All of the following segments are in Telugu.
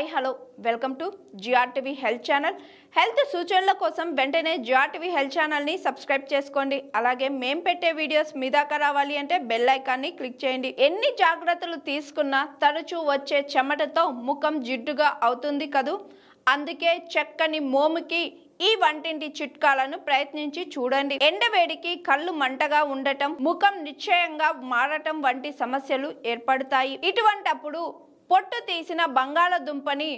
hi hello welcome to GRTV health channel health సూచనల కోసం వెంటనే జిఆర్టీవీ హెల్త్ ఛానల్ని సబ్స్క్రైబ్ చేసుకోండి అలాగే మేం పెట్టే వీడియోస్ మీ దాకా రావాలి అంటే బెల్ ఐకాన్ని క్లిక్ చేయండి ఎన్ని జాగ్రత్తలు తీసుకున్నా తరచూ వచ్చే చెమటతో ముఖం జిడ్డుగా అవుతుంది కదూ అందుకే చక్కని మోముకి ఈ వంటింటి చిట్కాలను ప్రయత్నించి చూడండి ఎండవేడికి కళ్ళు మంటగా ఉండటం ముఖం నిశ్చయంగా మారటం వంటి సమస్యలు ఏర్పడతాయి ఇటువంటప్పుడు పొట్టు తీసిన బంగాళదుంపని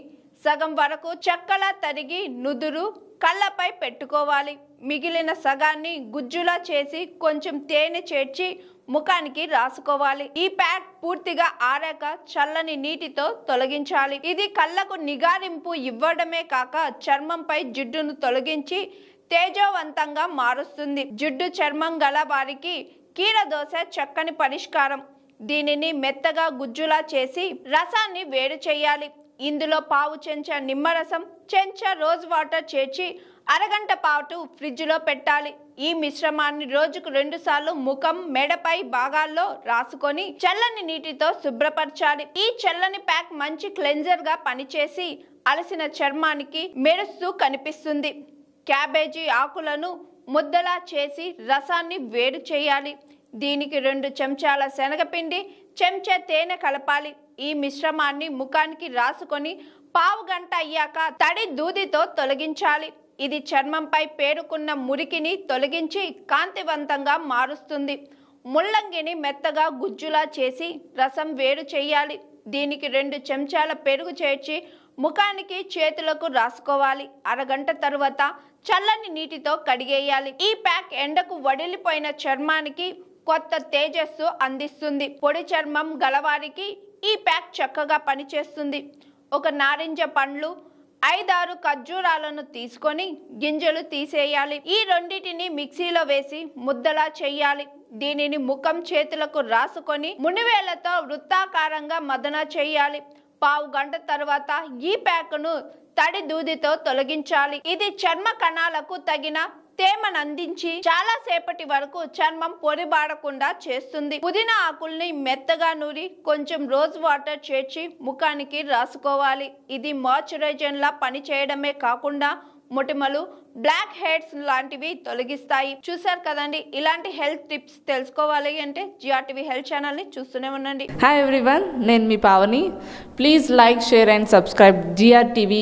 సగం వరకు చెక్కలా తరిగి నుదురు కళ్ళపై పెట్టుకోవాలి మిగిలిన సగాన్ని గుజ్జులా చేసి కొంచెం తేనె చేర్చి ముఖానికి రాసుకోవాలి ఈ ప్యాక్ పూర్తిగా ఆరాక చల్లని నీటితో తొలగించాలి ఇది కళ్ళకు నిగారింపు ఇవ్వడమే కాక చర్మంపై జిడ్డును తొలగించి తేజోవంతంగా మారుస్తుంది జిడ్డు చర్మం గల వారికి కీరదోశ చక్కని పరిష్కారం దీనిని మెత్తగా గుజ్జులా చేసి రసాన్ని వేడి చేయాలి ఇందులో పావు చెంచా నిమ్మరసం చెంచా రోజ్ వాటర్ చేర్చి అరగంట పాటు ఫ్రిడ్జ్లో పెట్టాలి ఈ మిశ్రమాన్ని రోజుకు రెండుసార్లు ముఖం మెడపై భాగాల్లో రాసుకొని చల్లని నీటితో శుభ్రపరచాలి ఈ చల్లని ప్యాక్ మంచి క్లెన్జర్గా పనిచేసి అలసిన చర్మానికి మెరుస్తూ కనిపిస్తుంది క్యాబేజీ ఆకులను ముద్దలా చేసి రసాన్ని వేడి చేయాలి దీనికి రెండు చెంచాల శనగపిండి చెంచా తేనె కలపాలి ఈ మిశ్రమాన్ని ముఖానికి రాసుకొని పావు గంట అయ్యాక తడి దూదితో తొలగించాలి ఇది చర్మంపై పేరుకున్న మురికిని తొలగించి కాంతివంతంగా మారుస్తుంది ముల్లంగిని మెత్తగా గుజ్జులా చేసి రసం వేరు చేయాలి దీనికి రెండు చెంచాల పెరుగు చేర్చి ముఖానికి చేతులకు రాసుకోవాలి అరగంట తరువాత చల్లని నీటితో కడిగేయాలి ఈ ప్యాక్ ఎండకు వడిలిపోయిన చర్మానికి కొత్త తేజస్సు అందిస్తుంది పొడి చర్మం గలవారికి ఈ ప్యాక్ చక్కగా పనిచేస్తుంది ఒక నారింజ పండ్లు ఐదారు ఖర్జూరాలను తీసుకొని గింజలు తీసేయాలి ఈ రెండింటిని మిక్సీలో వేసి ముద్దలా చేయాలి దీనిని ముఖం చేతులకు రాసుకొని మునివేళ్లతో వృత్తాకారంగా మదన చేయాలి పావు గంట తర్వాత ఈ ప్యాక్ను తడి దూదితో తొలగించాలి ఇది చర్మ కణాలకు తగిన తేమను అందించి చాలా సేపటి వరకు చర్మం పొడిబాడకుండా చేస్తుంది పుదీనా ఆకుల్ని మెత్తగా నూరి కొంచెం రోజు వాటర్ చేర్చి ముఖానికి రాసుకోవాలి ఇది మాయిశ్చరైజర్ లా పనిచేయడమే కాకుండా మొటిమలు బ్లాక్ హెడ్స్ లాంటివి తొలగిస్తాయి చూసారు కదండి ఇలాంటి హెల్త్ టిప్స్ తెలుసుకోవాలి అంటే జిఆర్టీవీ హెల్త్ ఛానల్ ని చూస్తూనే ఉండండి హాయ్ ఎవ్రీవన్ నేను మీ Pavani please like share and subscribe GRTV